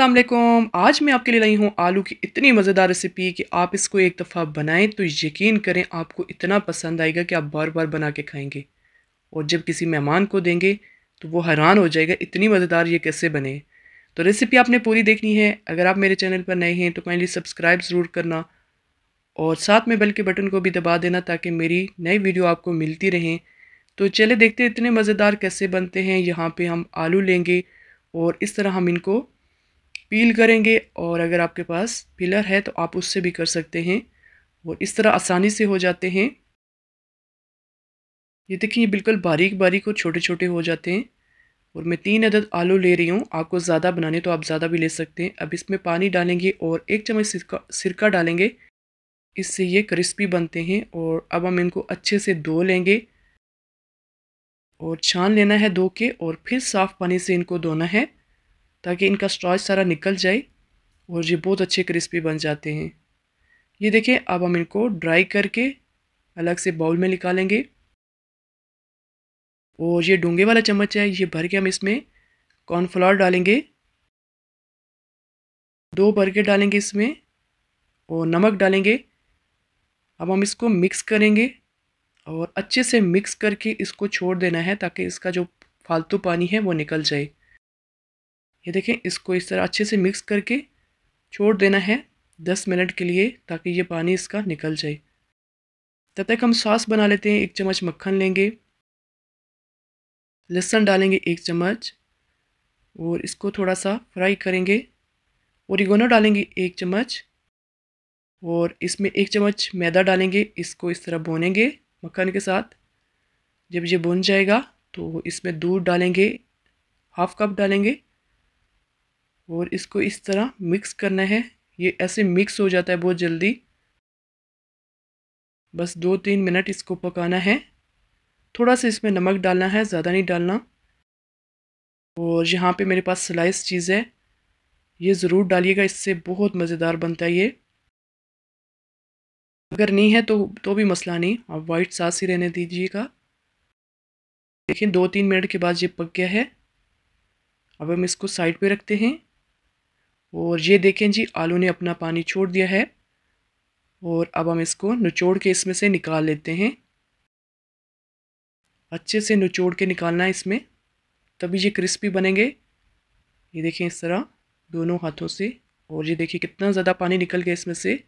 असलम आज मैं आपके लिए लाई हूँ आलू की इतनी मज़ेदार रेसिपी कि आप इसको एक दफ़ा बनाएं तो यकीन करें आपको इतना पसंद आएगा कि आप बार बार बना के खाएंगे और जब किसी मेहमान को देंगे तो वो हैरान हो जाएगा इतनी मज़ेदार ये कैसे बने तो रेसिपी आपने पूरी देखनी है अगर आप मेरे चैनल पर नए हैं तो काइंडली सब्सक्राइब ज़रूर करना और साथ में बेल के बटन को भी दबा देना ताकि मेरी नई वीडियो आपको मिलती रहें तो चले देखते इतने मज़ेदार कैसे बनते हैं यहाँ पर हम आलू लेंगे और इस तरह हम इनको पील करेंगे और अगर आपके पास पिलर है तो आप उससे भी कर सकते हैं और इस तरह आसानी से हो जाते हैं ये देखिए ये बिल्कुल बारीक बारीक और छोटे छोटे हो जाते हैं और मैं तीन अदद आलू ले रही हूँ आपको ज़्यादा बनाने तो आप ज़्यादा भी ले सकते हैं अब इसमें पानी डालेंगे और एक चम्मच सिरका सिरका डालेंगे इससे ये क्रिस्पी बनते हैं और अब हम इनको अच्छे से धो लेंगे और छान लेना है धो के और फिर साफ़ पानी से इनको धोना है ताकि इनका स्ट्रॉच सारा निकल जाए और ये बहुत अच्छे क्रिस्पी बन जाते हैं ये देखें अब हम इनको ड्राई करके अलग से बाउल में निकालेंगे और ये डोंगे वाला चम्मच है ये भर के हम इसमें कॉर्नफ्लावर डालेंगे दो भर के डालेंगे इसमें और नमक डालेंगे अब हम इसको मिक्स करेंगे और अच्छे से मिक्स करके इसको छोड़ देना है ताकि इसका जो फालतू पानी है वो निकल जाए ये देखें इसको इस तरह अच्छे से मिक्स करके छोड़ देना है दस मिनट के लिए ताकि ये पानी इसका निकल जाए तब तक हम सॉस बना लेते हैं एक चम्मच मक्खन लेंगे लहसुन डालेंगे एक चम्मच और इसको थोड़ा सा फ्राई करेंगे और इगोना डालेंगे एक चम्मच और इसमें एक चम्मच मैदा डालेंगे इसको इस तरह भुनेंगे मक्खन के साथ जब ये भुन जाएगा तो इसमें दूध डालेंगे हाफ कप डालेंगे और इसको इस तरह मिक्स करना है ये ऐसे मिक्स हो जाता है बहुत जल्दी बस दो तीन मिनट इसको पकाना है थोड़ा सा इसमें नमक डालना है ज़्यादा नहीं डालना और यहाँ पे मेरे पास स्लाइस चीज़ है ये ज़रूर डालिएगा इससे बहुत मज़ेदार बनता है ये अगर नहीं है तो तो भी मसला नहीं आप वाइट सास ही रहने दीजिएगा देखिए दो तीन मिनट के बाद ये पक गया है अब हम इसको साइड पे रखते हैं और ये देखें जी आलू ने अपना पानी छोड़ दिया है और अब हम इसको नचोड़ के इसमें से निकाल लेते हैं अच्छे से नचोड़ के निकालना है इसमें तभी ये क्रिस्पी बनेंगे ये देखें इस तरह दोनों हाथों से और ये देखिए कितना ज़्यादा पानी निकल गया इसमें से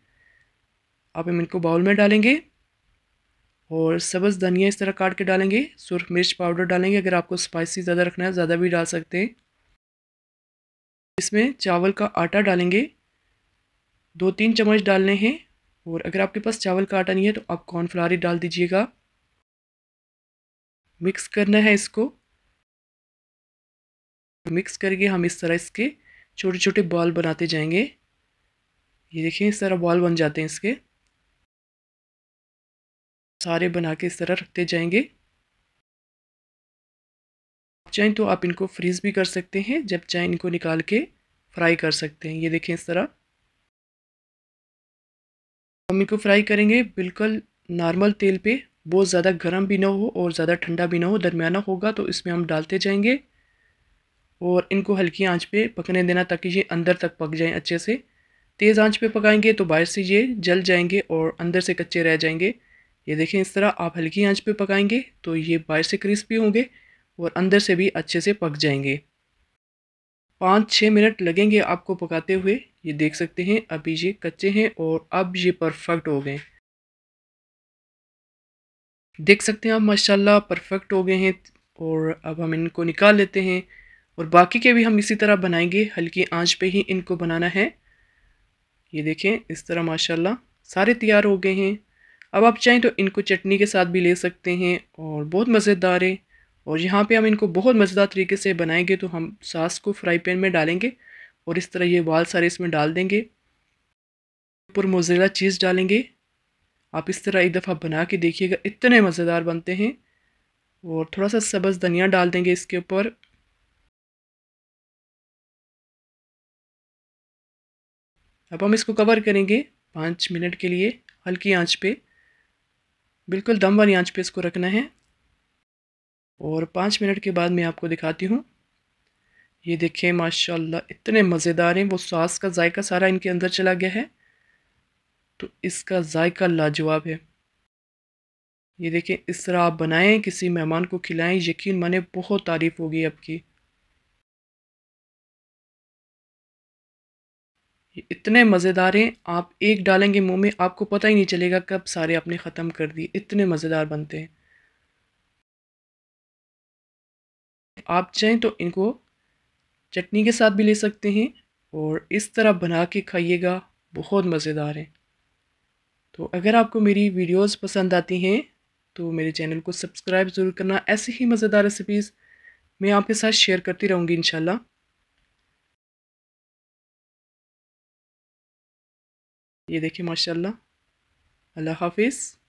आप हम इनको बाउल में डालेंगे और सब्ज़ धनिया इस तरह काट के डालेंगे सुरख मिर्च पाउडर डालेंगे अगर आपको स्पाइसी ज़्यादा रखना है ज़्यादा भी डाल सकते हैं इसमें चावल का आटा डालेंगे दो तीन चम्मच डालने हैं और अगर आपके पास चावल का आटा नहीं है तो आप कॉर्नफ्लावर ही डाल दीजिएगा मिक्स करना है इसको मिक्स करके हम इस तरह इसके छोटे छोटे बॉल बनाते जाएंगे ये देखें इस तरह बॉल बन जाते हैं इसके सारे बना के इस तरह रखते जाएंगे चाहें तो आप इनको फ्रीज़ भी कर सकते हैं जब चाहें इनको निकाल के फ्राई कर सकते हैं ये देखें इस तरह हम इनको फ्राई करेंगे बिल्कुल नॉर्मल तेल पे बहुत ज़्यादा गर्म भी ना हो और ज़्यादा ठंडा भी ना हो दरमियाना होगा तो इसमें हम डालते जाएंगे और इनको हल्की आंच पे पकने देना ताकि ये अंदर तक पक जाएं अच्छे से तेज़ आंच पे पकाएंगे तो बाहर से ये जल जाएंगे और अंदर से कच्चे रह जाएंगे ये देखें इस तरह आप हल्की आंच पे पकाएंगे तो ये बाहर से क्रिस्पी होंगे और अंदर से भी अच्छे से पक जाएंगे पाँच छः मिनट लगेंगे आपको पकाते हुए ये देख सकते हैं अभी ये कच्चे हैं और अब ये परफेक्ट हो गए देख सकते हैं आप माशाल्लाह परफेक्ट हो गए हैं और अब हम इनको निकाल लेते हैं और बाकी के भी हम इसी तरह बनाएंगे हल्की आंच पे ही इनको बनाना है ये देखें इस तरह माशाल्लाह सारे तैयार हो गए हैं अब आप चाहें तो इनको चटनी के साथ भी ले सकते हैं और बहुत मज़ेदार है और यहाँ पे हम इनको बहुत मज़ेदार तरीके से बनाएंगे तो हम सास को फ्राई पैन में डालेंगे और इस तरह ये बाल सारे इसमें डाल देंगे ऊपर मोजरेला चीज़ डालेंगे आप इस तरह एक दफ़ा बना के देखिएगा इतने मज़ेदार बनते हैं और थोड़ा सा सब्ज़ धनिया डाल देंगे इसके ऊपर अब हम इसको कवर करेंगे पाँच मिनट के लिए हल्की आंच पे बिल्कुल दम वाली आंच पे इसको रखना है और पाँच मिनट के बाद मैं आपको दिखाती हूँ ये देखें माशाल्लाह इतने मज़ेदार हैं वो सास का जायका सारा इनके अंदर चला गया है तो इसका जायका लाजवाब है ये देखें इस तरह आप बनाएं किसी मेहमान को खिलाएं यकीन माने बहुत तारीफ़ होगी आपकी ये इतने मज़ेदार हैं आप एक डालेंगे मुंह में आपको पता ही नहीं चलेगा कब सारे आपने ख़त्म कर दिए इतने मज़ेदार बनते हैं आप चाहें तो इनको चटनी के साथ भी ले सकते हैं और इस तरह बना के खाइएगा बहुत मज़ेदार है तो अगर आपको मेरी वीडियोस पसंद आती हैं तो मेरे चैनल को सब्सक्राइब ज़रूर करना ऐसी ही मज़ेदार रेसिपीज़ मैं आपके साथ शेयर करती रहूँगी इनशाला ये देखिए माशाल्लाह अल्लाह हाफिज़